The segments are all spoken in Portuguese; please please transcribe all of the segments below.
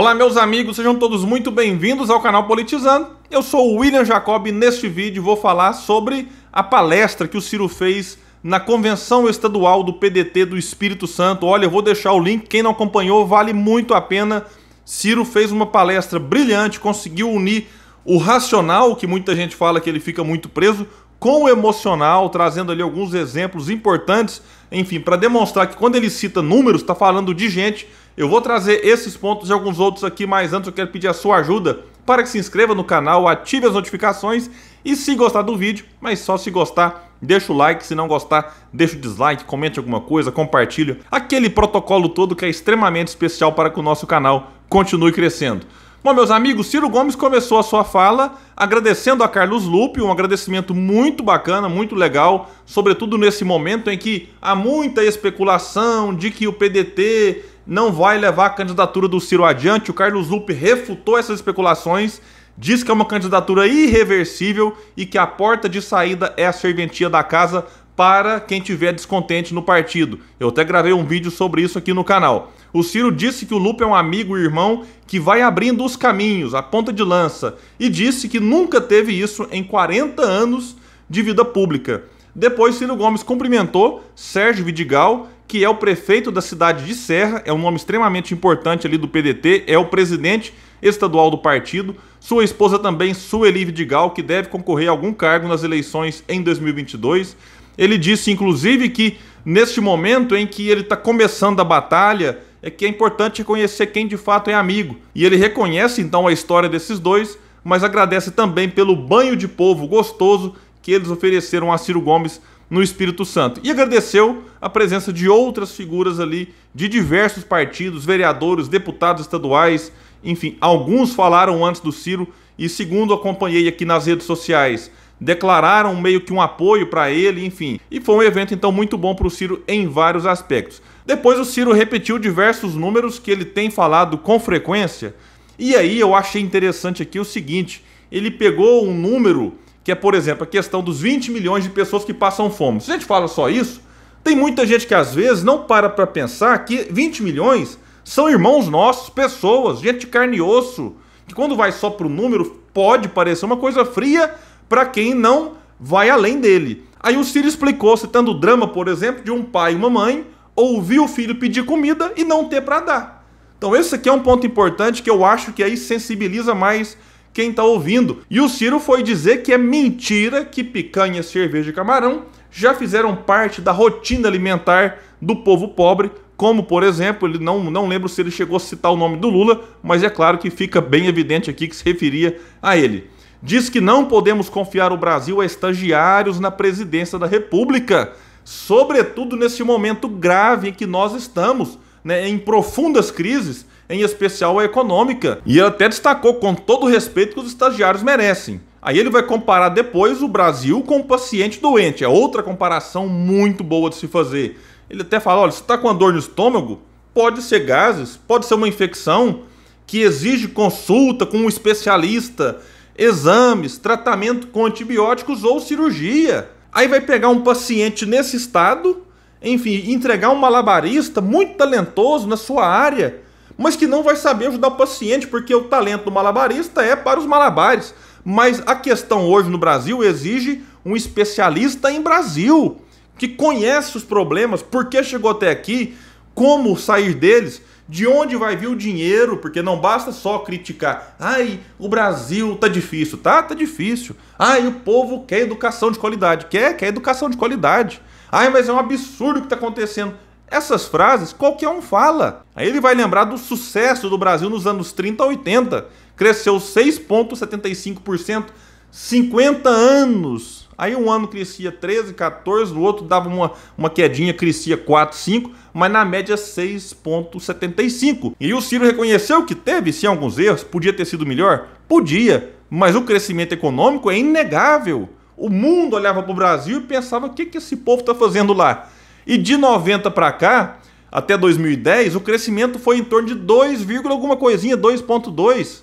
Olá meus amigos, sejam todos muito bem-vindos ao canal Politizando. Eu sou o William Jacob e neste vídeo vou falar sobre a palestra que o Ciro fez na convenção estadual do PDT do Espírito Santo. Olha, eu vou deixar o link, quem não acompanhou vale muito a pena. Ciro fez uma palestra brilhante, conseguiu unir o racional, que muita gente fala que ele fica muito preso, com o emocional, trazendo ali alguns exemplos importantes, enfim, para demonstrar que quando ele cita números, está falando de gente eu vou trazer esses pontos e alguns outros aqui, mas antes eu quero pedir a sua ajuda para que se inscreva no canal, ative as notificações e se gostar do vídeo, mas só se gostar, deixa o like, se não gostar, deixa o dislike, comente alguma coisa, compartilha. Aquele protocolo todo que é extremamente especial para que o nosso canal continue crescendo. Bom, meus amigos, Ciro Gomes começou a sua fala agradecendo a Carlos Lupe, um agradecimento muito bacana, muito legal, sobretudo nesse momento em que há muita especulação de que o PDT não vai levar a candidatura do Ciro adiante. O Carlos Lupe refutou essas especulações, diz que é uma candidatura irreversível e que a porta de saída é a serventia da casa para quem tiver descontente no partido. Eu até gravei um vídeo sobre isso aqui no canal. O Ciro disse que o Lupe é um amigo e irmão que vai abrindo os caminhos, a ponta de lança, e disse que nunca teve isso em 40 anos de vida pública. Depois, Ciro Gomes cumprimentou Sérgio Vidigal que é o prefeito da cidade de Serra, é um nome extremamente importante ali do PDT, é o presidente estadual do partido. Sua esposa também, Sueli Vidigal, que deve concorrer a algum cargo nas eleições em 2022. Ele disse, inclusive, que neste momento em que ele está começando a batalha, é que é importante reconhecer quem de fato é amigo. E ele reconhece então a história desses dois, mas agradece também pelo banho de povo gostoso que eles ofereceram a Ciro Gomes no Espírito Santo. E agradeceu a presença de outras figuras ali de diversos partidos, vereadores, deputados estaduais, enfim, alguns falaram antes do Ciro e, segundo acompanhei aqui nas redes sociais, declararam meio que um apoio para ele, enfim. E foi um evento então muito bom para o Ciro em vários aspectos. Depois o Ciro repetiu diversos números que ele tem falado com frequência. E aí eu achei interessante aqui o seguinte: ele pegou um número que é, por exemplo, a questão dos 20 milhões de pessoas que passam fome. Se a gente fala só isso, tem muita gente que às vezes não para para pensar que 20 milhões são irmãos nossos, pessoas, gente de carne e osso, que quando vai só para o número pode parecer uma coisa fria para quem não vai além dele. Aí o Ciro explicou, citando o drama, por exemplo, de um pai e uma mãe ouvir o filho pedir comida e não ter para dar. Então esse aqui é um ponto importante que eu acho que aí sensibiliza mais quem está ouvindo. E o Ciro foi dizer que é mentira que picanha, cerveja e camarão já fizeram parte da rotina alimentar do povo pobre, como por exemplo, ele não, não lembro se ele chegou a citar o nome do Lula, mas é claro que fica bem evidente aqui que se referia a ele. Diz que não podemos confiar o Brasil a estagiários na presidência da República, sobretudo nesse momento grave em que nós estamos, né, em profundas crises em especial a econômica, e ele até destacou com todo o respeito que os estagiários merecem. Aí ele vai comparar depois o Brasil com o um paciente doente, é outra comparação muito boa de se fazer. Ele até fala: olha, se está com a dor no estômago, pode ser gases, pode ser uma infecção que exige consulta com um especialista, exames, tratamento com antibióticos ou cirurgia. Aí vai pegar um paciente nesse estado, enfim, entregar um malabarista muito talentoso na sua área mas que não vai saber ajudar o paciente, porque o talento do malabarista é para os malabares. Mas a questão hoje no Brasil exige um especialista em Brasil, que conhece os problemas, por que chegou até aqui, como sair deles, de onde vai vir o dinheiro, porque não basta só criticar. Ai, o Brasil tá difícil, tá? Tá difícil. Ai, o povo quer educação de qualidade. Quer, quer educação de qualidade. Ai, mas é um absurdo o que tá acontecendo. Essas frases qualquer um fala. Aí ele vai lembrar do sucesso do Brasil nos anos 30 a 80. Cresceu 6,75%, 50 anos. Aí um ano crescia 13, 14, o outro dava uma, uma quedinha, crescia 4, 5, mas na média 6,75. E o Ciro reconheceu que teve sim alguns erros, podia ter sido melhor? Podia, mas o crescimento econômico é inegável. O mundo olhava para o Brasil e pensava: o que, que esse povo está fazendo lá? E de 90 para cá, até 2010, o crescimento foi em torno de 2, alguma coisinha, 2.2.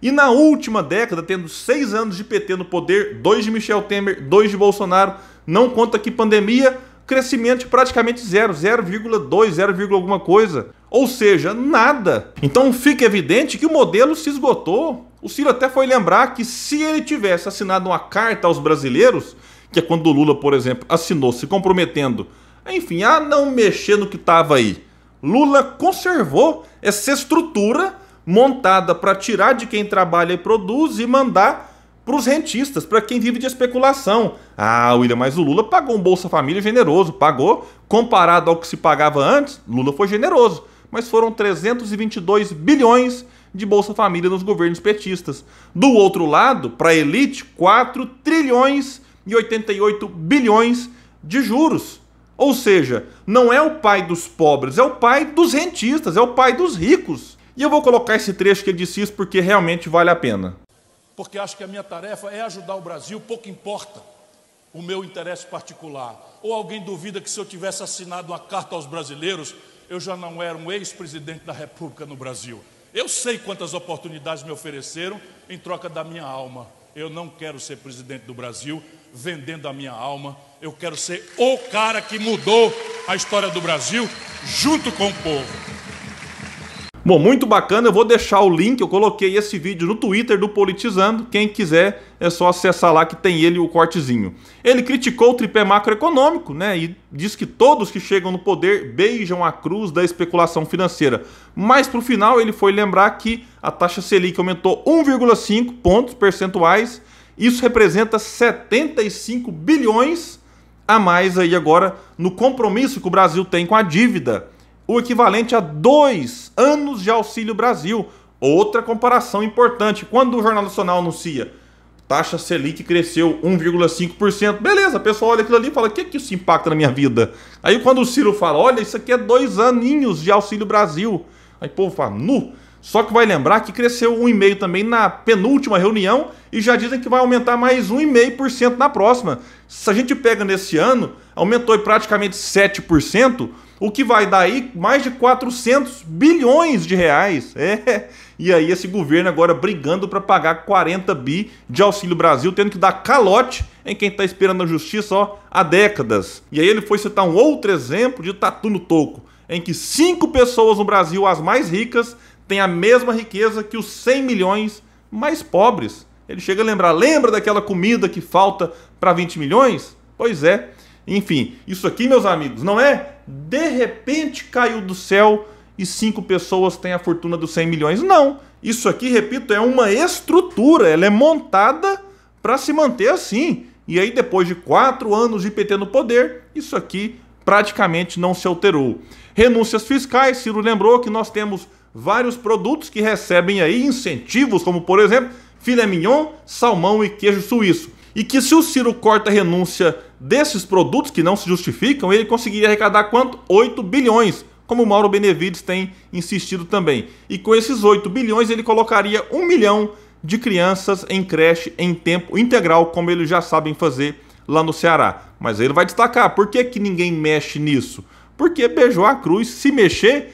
E na última década, tendo seis anos de PT no poder, dois de Michel Temer, dois de Bolsonaro, não conta que pandemia, crescimento praticamente zero, 0,2, 0, alguma coisa. Ou seja, nada. Então fica evidente que o modelo se esgotou. O Ciro até foi lembrar que se ele tivesse assinado uma carta aos brasileiros, que é quando o Lula, por exemplo, assinou se comprometendo enfim, a não mexer no que estava aí. Lula conservou essa estrutura montada para tirar de quem trabalha e produz e mandar para os rentistas, para quem vive de especulação. Ah, William, mas o Lula pagou um Bolsa Família generoso, pagou comparado ao que se pagava antes. Lula foi generoso, mas foram 322 bilhões de Bolsa Família nos governos petistas. Do outro lado, para a elite, 4 trilhões e 88 bilhões de juros. Ou seja, não é o pai dos pobres, é o pai dos rentistas, é o pai dos ricos. E eu vou colocar esse trecho que ele disse isso porque realmente vale a pena. Porque acho que a minha tarefa é ajudar o Brasil, pouco importa o meu interesse particular. Ou alguém duvida que se eu tivesse assinado uma carta aos brasileiros, eu já não era um ex-presidente da República no Brasil. Eu sei quantas oportunidades me ofereceram em troca da minha alma. Eu não quero ser presidente do Brasil, vendendo a minha alma. Eu quero ser o cara que mudou a história do Brasil junto com o povo. Bom, muito bacana. Eu vou deixar o link. Eu coloquei esse vídeo no Twitter do Politizando. Quem quiser é só acessar lá que tem ele o cortezinho. Ele criticou o tripé macroeconômico, né? E diz que todos que chegam no poder beijam a cruz da especulação financeira. Mas pro final ele foi lembrar que a taxa Selic aumentou 1,5 pontos percentuais isso representa 75 bilhões a mais aí agora no compromisso que o Brasil tem com a dívida, o equivalente a dois anos de Auxílio Brasil. Outra comparação importante. Quando o Jornal Nacional anuncia taxa Selic cresceu 1,5%, beleza, o pessoal olha aquilo ali e fala: o que, que isso impacta na minha vida? Aí quando o Ciro fala: olha, isso aqui é dois aninhos de Auxílio Brasil. Aí o povo fala: nu. Só que vai lembrar que cresceu 1,5% também na penúltima reunião e já dizem que vai aumentar mais 1,5% na próxima. Se a gente pega nesse ano, aumentou praticamente 7%, o que vai dar aí mais de 400 bilhões de reais. É. E aí esse governo agora brigando para pagar 40 bi de Auxílio Brasil, tendo que dar calote em quem está esperando a justiça ó, há décadas. E aí ele foi citar um outro exemplo de tatu no toco, em que cinco pessoas no Brasil, as mais ricas, tem a mesma riqueza que os 100 milhões mais pobres. Ele chega a lembrar, lembra daquela comida que falta para 20 milhões? Pois é. Enfim, isso aqui, meus amigos, não é de repente caiu do céu e cinco pessoas têm a fortuna dos 100 milhões. Não. Isso aqui, repito, é uma estrutura, ela é montada para se manter assim. E aí, depois de quatro anos de PT no poder, isso aqui praticamente não se alterou. Renúncias fiscais, Ciro lembrou que nós temos vários produtos que recebem aí incentivos, como por exemplo, filé mignon, salmão e queijo suíço. E que se o Ciro corta a renúncia desses produtos que não se justificam, ele conseguiria arrecadar quanto? 8 bilhões, como o Mauro Benevides tem insistido também. E com esses 8 bilhões ele colocaria 1 milhão de crianças em creche em tempo integral, como eles já sabem fazer lá no Ceará. Mas ele vai destacar, por que, que ninguém mexe nisso? Porque beijo a cruz, se mexer,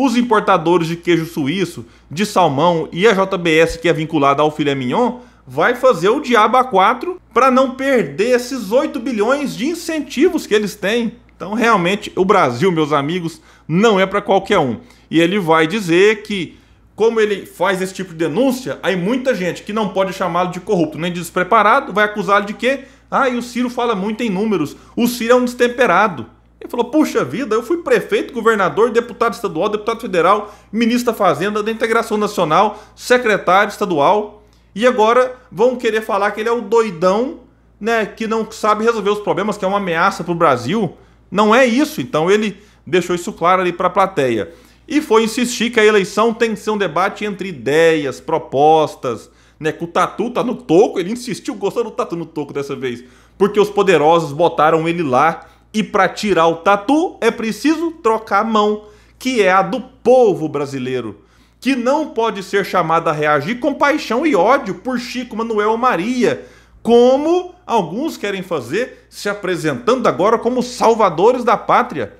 os importadores de queijo suíço, de salmão e a JBS que é vinculada ao filé mignon, vai fazer o diabo a quatro para não perder esses 8 bilhões de incentivos que eles têm. Então, realmente, o Brasil, meus amigos, não é para qualquer um. E ele vai dizer que como ele faz esse tipo de denúncia, aí muita gente que não pode chamá-lo de corrupto nem de despreparado vai acusá-lo de quê? Ah, e o Ciro fala muito em números. O Ciro é um destemperado. Ele falou: Puxa vida, eu fui prefeito, governador, deputado estadual, deputado federal, ministro da Fazenda, da Integração Nacional, secretário estadual. E agora vão querer falar que ele é o doidão, né, que não sabe resolver os problemas, que é uma ameaça para o Brasil. Não é isso. Então ele deixou isso claro ali para a plateia. E foi insistir que a eleição tem que ser um debate entre ideias, propostas, né, que o Tatu tá no toco. Ele insistiu, gostou do Tatu no toco dessa vez, porque os poderosos botaram ele lá e para tirar o tatu é preciso trocar a mão, que é a do povo brasileiro, que não pode ser chamada a reagir com paixão e ódio por Chico Manuel Maria, como alguns querem fazer, se apresentando agora como salvadores da pátria.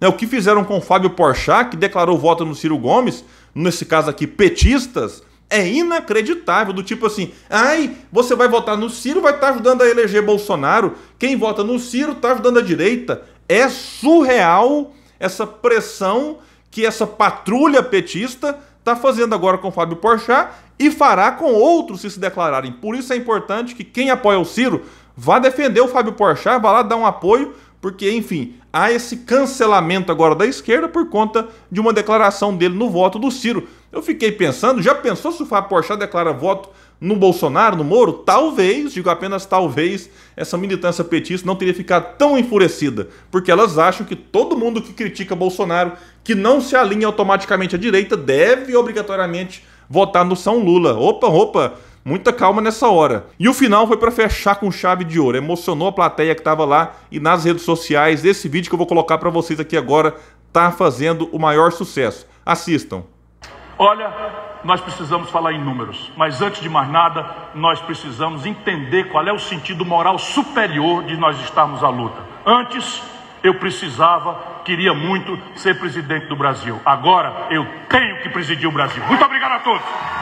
É o que fizeram com Fábio Porchat, que declarou voto no Ciro Gomes, nesse caso aqui petistas, é inacreditável, do tipo assim, ai, você vai votar no Ciro, vai estar tá ajudando a eleger Bolsonaro, quem vota no Ciro está ajudando a direita. É surreal essa pressão que essa patrulha petista está fazendo agora com Fábio Porchat e fará com outros se se declararem. Por isso é importante que quem apoia o Ciro vá defender o Fábio Porchat, vá lá dar um apoio, porque, enfim, há esse cancelamento agora da esquerda por conta de uma declaração dele no voto do Ciro. Eu fiquei pensando, já pensou se o Fábio Porchat declara voto no Bolsonaro, no Moro? Talvez, digo apenas talvez, essa militância petista não teria ficado tão enfurecida, porque elas acham que todo mundo que critica Bolsonaro, que não se alinha automaticamente à direita, deve obrigatoriamente votar no São Lula. Opa, opa, muita calma nessa hora. E o final foi para fechar com chave de ouro. Emocionou a plateia que estava lá e nas redes sociais. Esse vídeo que eu vou colocar para vocês aqui agora tá fazendo o maior sucesso. Assistam. Olha, nós precisamos falar em números, mas antes de mais nada, nós precisamos entender qual é o sentido moral superior de nós estarmos à luta. Antes, eu precisava, queria muito ser presidente do Brasil. Agora, eu tenho que presidir o Brasil. Muito obrigado a todos.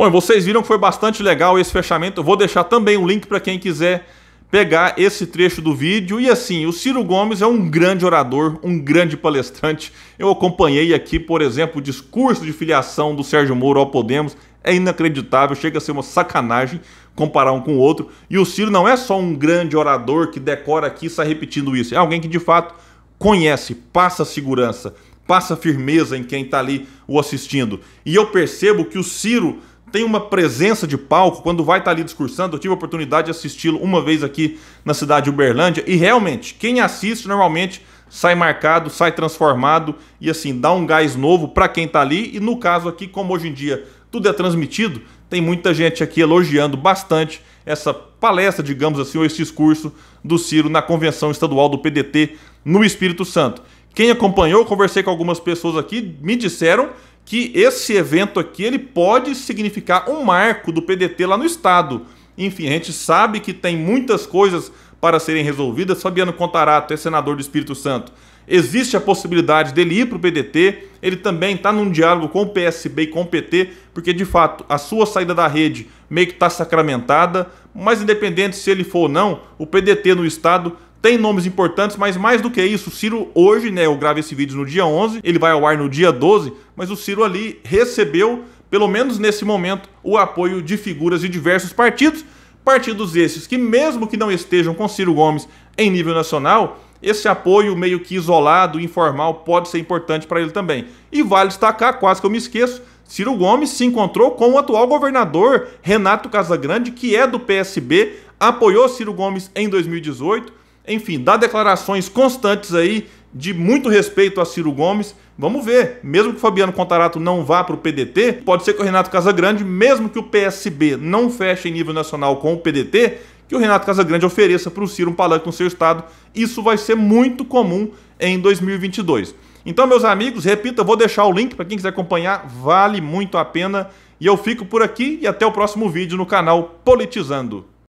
Bom, vocês viram que foi bastante legal esse fechamento. Eu vou deixar também o um link para quem quiser pegar esse trecho do vídeo. E assim, o Ciro Gomes é um grande orador, um grande palestrante. Eu acompanhei aqui, por exemplo, o discurso de filiação do Sérgio Moro ao Podemos. É inacreditável, chega a ser uma sacanagem comparar um com o outro. E o Ciro não é só um grande orador que decora aqui e sai repetindo isso. É alguém que de fato conhece, passa segurança, passa firmeza em quem está ali o assistindo. E eu percebo que o Ciro tem uma presença de palco, quando vai estar tá ali discursando, eu tive a oportunidade de assisti-lo uma vez aqui na cidade de Uberlândia, e realmente, quem assiste normalmente sai marcado, sai transformado e assim, dá um gás novo para quem está ali, e no caso aqui, como hoje em dia tudo é transmitido, tem muita gente aqui elogiando bastante essa palestra, digamos assim, ou esse discurso do Ciro na convenção estadual do PDT no Espírito Santo. Quem acompanhou, conversei com algumas pessoas aqui, me disseram que esse evento aqui ele pode significar um marco do PDT lá no estado. Enfim, a gente sabe que tem muitas coisas para serem resolvidas. Fabiano Contarato é senador do Espírito Santo. Existe a possibilidade dele ir para o PDT. Ele também está num diálogo com o PSB e com o PT, porque de fato a sua saída da rede meio que está sacramentada. Mas independente se ele for ou não, o PDT no estado tem nomes importantes, mas mais do que isso, o Ciro hoje, né, eu gravo esse vídeo no dia 11, ele vai ao ar no dia 12, mas o Ciro ali recebeu, pelo menos nesse momento, o apoio de figuras de diversos partidos, partidos esses que mesmo que não estejam com Ciro Gomes em nível nacional, esse apoio meio que isolado, informal, pode ser importante para ele também. E vale destacar, quase que eu me esqueço, Ciro Gomes se encontrou com o atual governador Renato Casagrande, que é do PSB, apoiou Ciro Gomes em 2018 enfim, dá declarações constantes aí de muito respeito a Ciro Gomes. Vamos ver, mesmo que o Fabiano Contarato não vá para o PDT, pode ser que o Renato Casagrande, mesmo que o PSB não feche em nível nacional com o PDT, que o Renato Casagrande ofereça para o Ciro um palanque no seu estado. Isso vai ser muito comum em 2022. Então, meus amigos, repito, eu vou deixar o link para quem quiser acompanhar, vale muito a pena. E eu fico por aqui e até o próximo vídeo no canal Politizando.